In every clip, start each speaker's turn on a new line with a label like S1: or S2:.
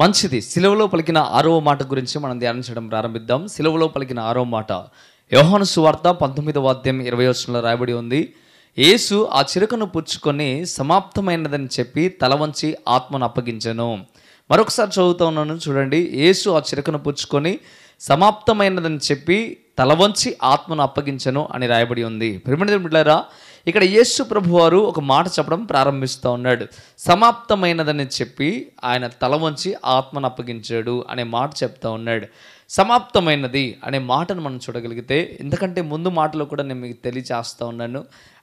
S1: మంచిది సిలవలో పలికిన ఆరో మాట గురించి మనం ధ్యానించడం ప్రారంభిద్దాం సిలవలో పలికిన ఆరో మాట యోహాను సువార్త పంతొమ్మిదవ అధ్యాయం ఇరవై వచనంలో రాయబడి ఉంది యేసు ఆ చిరుకను పుచ్చుకొని సమాప్తమైనదని చెప్పి తల వంచి ఆత్మను అప్పగించను మరొకసారి చదువుతూ ఉన్నాను చూడండి యేసు ఆ చిరుకను పుచ్చుకొని సమాప్తమైనదని చెప్పి తల వంచి ఆత్మను అప్పగించను అని రాయబడి ఉంది పిరమిడ ఇక్కడ యేసు ప్రభు వారు ఒక మాట చెప్పడం ప్రారంభిస్తూ ఉన్నాడు సమాప్తమైనదని చెప్పి ఆయన తల వంచి ఆత్మను అప్పగించాడు అనే మాట చెప్తా ఉన్నాడు సమాప్తమైనది అనే మాటను మనం చూడగలిగితే ఎందుకంటే ముందు మాటలో కూడా నేను మీకు తెలియచేస్తూ ఉన్నాను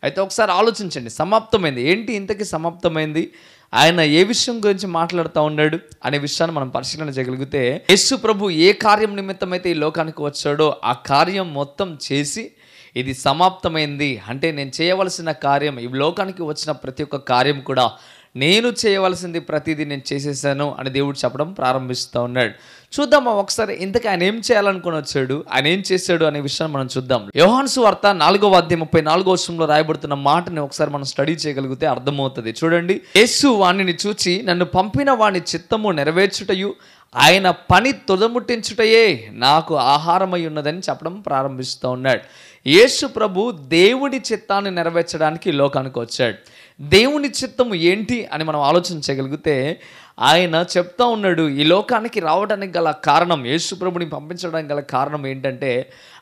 S1: అయితే ఒకసారి ఆలోచించండి సమాప్తమైంది ఏంటి ఇంతకీ సమాప్తమైంది ఆయన ఏ విషయం గురించి మాట్లాడుతూ ఉన్నాడు అనే విషయాన్ని మనం పరిశీలన చేయగలిగితే యేసు ప్రభు ఏ కార్యం నిమిత్తమైతే ఈ లోకానికి వచ్చాడో ఆ కార్యం మొత్తం చేసి ఇది సమాప్తమైంది అంటే నేను చేయవలసిన కార్యం ఈ లోకానికి వచ్చిన ప్రతి ఒక్క కార్యం కూడా నేను చేయవలసింది ప్రతిదీ నేను చేసేసాను అని దేవుడు చెప్పడం ప్రారంభిస్తూ ఉన్నాడు చూద్దాం ఒకసారి ఇంతకీ ఆయన ఏం చేయాలనుకుని వచ్చాడు ఆయన ఏం చేశాడు అనే విషయాన్ని మనం చూద్దాం యోహాన్సు వార్త నాలుగో అధ్యాయం ముప్పై నాలుగో వర్షంలో రాయబడుతున్న మాటని ఒకసారి మనం స్టడీ చేయగలిగితే అర్థమవుతుంది చూడండి యేసు వాణిని చూచి నన్ను పంపిన వాణి చిత్తము నెరవేర్చుటయు ఆయన పని తుదముట్టించుటయే నాకు ఆహారమై ఉన్నదని చెప్పడం ప్రారంభిస్తూ ఉన్నాడు యేసు ప్రభు దేవుడి చిత్తాన్ని నెరవేర్చడానికి లోకానికి వచ్చాడు దేవుని చిత్తము ఏంటి అని మనం ఆలోచించగలిగితే ఆయన చెప్తా ఉన్నాడు ఈ లోకానికి రావడానికి గల కారణం యేసుప్రభుని పంపించడానికి గల కారణం ఏంటంటే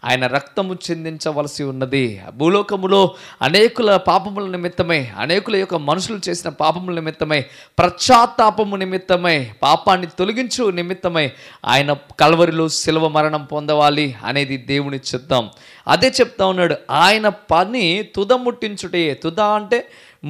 S1: ఆయన రక్తము చెందించవలసి ఉన్నది భూలోకములో అనేకుల పాపముల నిమిత్తమై అనేకుల యొక్క మనుషులు చేసిన పాపముల నిమిత్తమై ప్రశ్చాత్తాపము నిమిత్తమై పాపాన్ని తొలగించు నిమిత్తమై ఆయన కలవరిలో శిలవ మరణం పొందవాలి అనేది దేవుని చిత్తం అదే చెప్తా ఉన్నాడు ఆయన పని తుద ముట్టించుటే తుద అంటే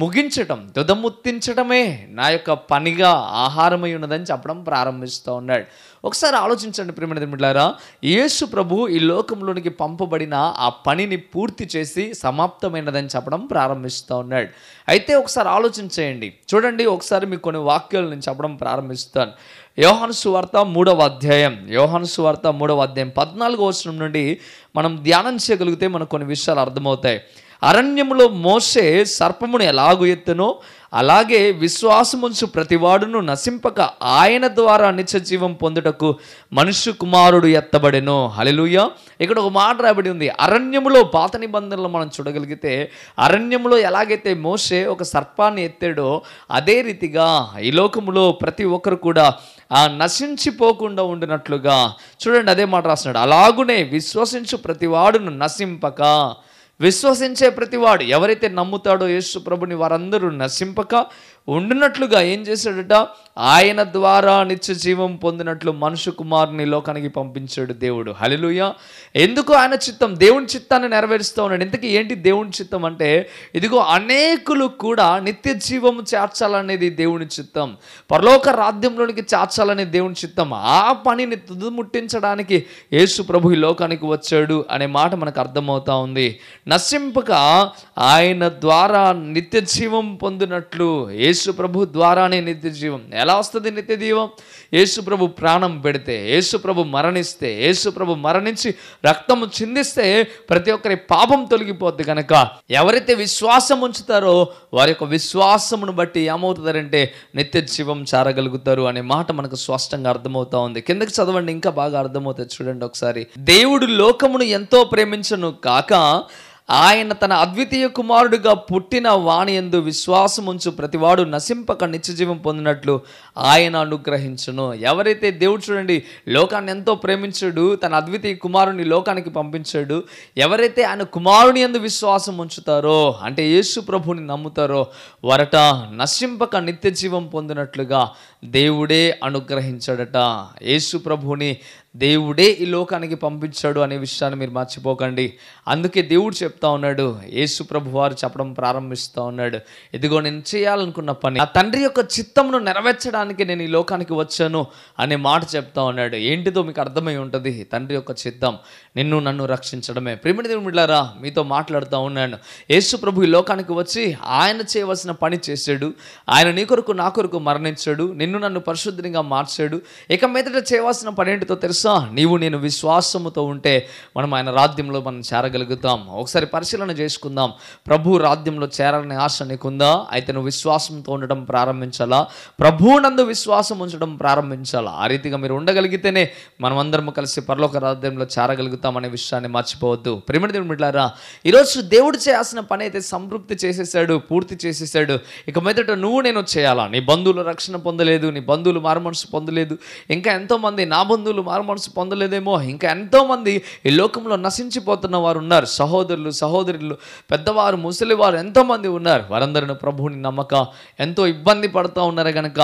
S1: ముగించటం దుదముత్తించటమే నా యొక్క పనిగా ఆహారమై ఉన్నదని చెప్పడం ప్రారంభిస్తూ ఉన్నాడు ఒకసారి ఆలోచించండి ప్రేమ మిట్లారా యేసు ప్రభు ఈ లోకంలోనికి పంపబడిన ఆ పనిని పూర్తి చేసి సమాప్తమైనదని చెప్పడం ప్రారంభిస్తూ ఉన్నాడు అయితే ఒకసారి ఆలోచించేయండి చూడండి ఒకసారి మీకు కొన్ని వాక్యాలు నేను చెప్పడం ప్రారంభిస్తాను యోహాను సువార్త మూడవ అధ్యాయం యోహాను సువార్త మూడవ అధ్యాయం పద్నాలుగో వచనం నుండి మనం ధ్యానం చేయగలిగితే మనకు కొన్ని విషయాలు అర్థమవుతాయి అరణ్యములో మోసే సర్పమును ఎలాగు ఎత్తునో అలాగే విశ్వాసముంచు ప్రతివాడును నశింపక ఆయన ద్వారా జీవం పొందుటకు మనుష్య కుమారుడు ఎత్తబడెను హలిలుయ ఇక్కడ ఒక మాట రాబడి ఉంది అరణ్యములో పాత నిబంధనలు మనం చూడగలిగితే అరణ్యములో ఎలాగైతే మోసే ఒక సర్పాన్ని ఎత్తాడో అదే రీతిగా ఈ లోకములో ప్రతి ఒక్కరు కూడా ఆ నశించిపోకుండా ఉండినట్లుగా చూడండి అదే మాట రాస్తున్నాడు అలాగునే విశ్వసించు ప్రతివాడును నశింపక విశ్వసించే ప్రతివాడు ఎవరైతే నమ్ముతాడో యేసు ప్రభుని వారందరూ నశింపక ఉండినట్లుగా ఏం చేశాడట ఆయన ద్వారా నిత్య జీవం పొందినట్లు మనుషు కుమారుని లోకానికి పంపించాడు దేవుడు హలిలుయ ఎందుకు ఆయన చిత్తం దేవుని చిత్తాన్ని నెరవేరుస్తూ ఉన్నాడు ఇంతకీ ఏంటి దేవుని చిత్తం అంటే ఇదిగో అనేకులు కూడా నిత్య జీవము చేర్చాలనేది దేవుని చిత్తం పరలోక రాజ్యంలోనికి చేర్చాలనే దేవుని చిత్తం ఆ పనిని తుదుముట్టించడానికి యేసు ప్రభు ఈ లోకానికి వచ్చాడు అనే మాట మనకు అర్థమవుతా ఉంది నశింపక ఆయన ద్వారా నిత్య జీవం పొందినట్లు యేసు ప్రభు ద్వారానే నిత్య జీవం ఎలా వస్తుంది నిత్య జీవం యేసు ప్రభు ప్రాణం పెడితే యేసు ప్రభు మరణిస్తే యేసు ప్రభు మరణించి రక్తము చిందిస్తే ప్రతి ఒక్కరి పాపం తొలగిపోద్ది కనుక ఎవరైతే విశ్వాసం ఉంచుతారో వారి యొక్క విశ్వాసమును బట్టి ఏమవుతుందంటే నిత్య జీవం చేరగలుగుతారు అనే మాట మనకు స్పష్టంగా అర్థమవుతా ఉంది కిందకి చదవండి ఇంకా బాగా అర్థమవుతుంది చూడండి ఒకసారి దేవుడు లోకమును ఎంతో ప్రేమించను కాక ఆయన తన అద్వితీయ కుమారుడిగా పుట్టిన వాణి ఎందు విశ్వాసముంచు ప్రతివాడు నశింపక నిత్యజీవం పొందినట్లు ఆయన అనుగ్రహించును ఎవరైతే దేవుడు చూడండి లోకాన్ని ఎంతో ప్రేమించాడు తన అద్వితీయ కుమారుని లోకానికి పంపించాడు ఎవరైతే ఆయన కుమారుని ఎందు విశ్వాసం ఉంచుతారో అంటే యేసు ప్రభుని నమ్ముతారో వరట నశింపక నిత్యజీవం పొందినట్లుగా దేవుడే అనుగ్రహించాడట యేసు ప్రభుని దేవుడే ఈ లోకానికి పంపించాడు అనే విషయాన్ని మీరు మర్చిపోకండి అందుకే దేవుడు చెప్తా ఉన్నాడు యేసు ప్రభు వారు చెప్పడం ప్రారంభిస్తూ ఉన్నాడు ఇదిగో నేను చేయాలనుకున్న పని ఆ తండ్రి యొక్క చిత్తమును నెరవేర్చడానికి నేను ఈ లోకానికి వచ్చాను అనే మాట చెప్తా ఉన్నాడు ఏంటిదో మీకు అర్థమై ఉంటుంది తండ్రి యొక్క చిత్తం నిన్ను నన్ను రక్షించడమే ప్రేమిడి దేవుడిలారా మీతో మాట్లాడుతూ ఉన్నాను యేసు ప్రభు ఈ లోకానికి వచ్చి ఆయన చేయవలసిన పని చేశాడు ఆయన నీ కొరకు నా కొరకు మరణించాడు నిన్ను నన్ను పరిశుద్ధినిగా మార్చాడు ఇక మీదట చేయవలసిన పని ఏంటితో తెలుసు తెలుసా నీవు నేను విశ్వాసముతో ఉంటే మనం ఆయన రాజ్యంలో మనం చేరగలుగుతాం ఒకసారి పరిశీలన చేసుకుందాం ప్రభు రాజ్యంలో చేరాలని ఆశ నీకుందా అయితే నువ్వు విశ్వాసంతో ఉండడం ప్రారంభించాలా ప్రభు నందు విశ్వాసం ఉంచడం ప్రారంభించాలా ఆ రీతిగా మీరు ఉండగలిగితేనే మనమందరం కలిసి పరలోక రాజ్యంలో అనే విషయాన్ని మర్చిపోవద్దు ప్రేమిడి దేవుడు మిట్లారా ఈరోజు దేవుడు చేయాల్సిన పని అయితే సంతృప్తి చేసేసాడు పూర్తి చేసేసాడు ఇక మీదట నువ్వు నేను చేయాలా నీ బంధువులు రక్షణ పొందలేదు నీ బంధువులు మారుమనసు పొందలేదు ఇంకా ఎంతోమంది నా బంధువులు మారుమనసు మనసు పొందలేదేమో ఇంకా ఎంతోమంది ఈ లోకంలో నశించిపోతున్న వారు ఉన్నారు సహోదరులు సహోదరులు పెద్దవారు ముసలివారు ఎంతోమంది ఉన్నారు వారందరిని ప్రభువుని నమ్మక ఎంతో ఇబ్బంది పడుతూ ఉన్నారు కనుక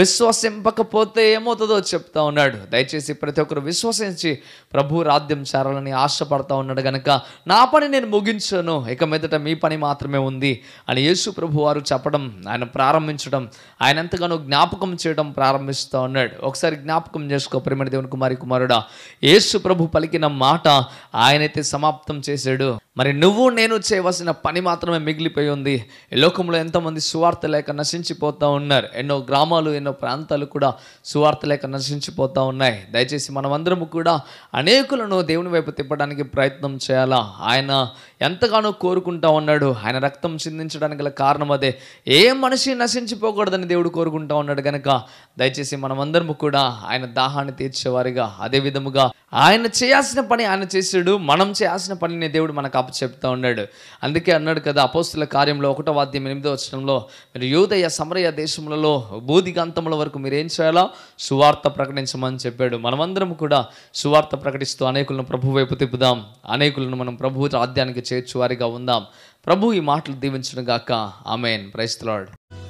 S1: విశ్వసింపకపోతే ఏమవుతుందో చెప్తా ఉన్నాడు దయచేసి ప్రతి ఒక్కరు విశ్వసించి ప్రభు రాద్యం చేరాలని ఆశపడతా ఉన్నాడు కనుక నా పని నేను ముగించాను ఇక మీదట మీ పని మాత్రమే ఉంది అని యేసు ప్రభు వారు చెప్పడం ఆయన ప్రారంభించడం ఆయన ఎంతగానో జ్ఞాపకం చేయడం ప్రారంభిస్తూ ఉన్నాడు ఒకసారి జ్ఞాపకం చేసుకో ప్రేమ దేవుని కుమారి కుమార్ కుమారుడా యేసు ప్రభు పలికిన మాట ఆయనైతే సమాప్తం చేశాడు మరి నువ్వు నేను చేయవలసిన పని మాత్రమే మిగిలిపోయి ఉంది లోకంలో ఎంతోమంది సువార్త లేక నశించిపోతూ ఉన్నారు ఎన్నో గ్రామాలు ఎన్నో ప్రాంతాలు కూడా సువార్త లేక నశించిపోతూ ఉన్నాయి దయచేసి మనమందరము కూడా అనేకులను దేవుని వైపు తిప్పడానికి ప్రయత్నం చేయాలా ఆయన ఎంతగానో కోరుకుంటా ఉన్నాడు ఆయన రక్తం చిందించడానికి గల కారణం అదే ఏ మనిషి నశించిపోకూడదని దేవుడు కోరుకుంటా ఉన్నాడు కనుక దయచేసి మనమందరము కూడా ఆయన దాహాన్ని తీర్చేవారిగా అదే విధముగా ఆయన చేయాల్సిన పని ఆయన చేశాడు మనం చేయాల్సిన పనిని దేవుడు మనకు కాపు చెప్తా ఉన్నాడు అందుకే అన్నాడు కదా అపోస్తుల కార్యంలో ఒకటో వాద్యం ఎనిమిదో వచ్చడంలో మీరు యూదయ సమరయ దేశములలో బూదిగాంతముల వరకు మీరు ఏం చేయాలో సువార్త ప్రకటించమని చెప్పాడు మనమందరం కూడా సువార్త ప్రకటిస్తూ అనేకులను ప్రభు వైపు తిప్పుదాం అనేకులను మనం ప్రభు రాద్యానికి చేర్చువారిగా ఉందాం ప్రభు ఈ మాటలు దీవించడం గాక ఆమెన్ ప్రైస్తలాడు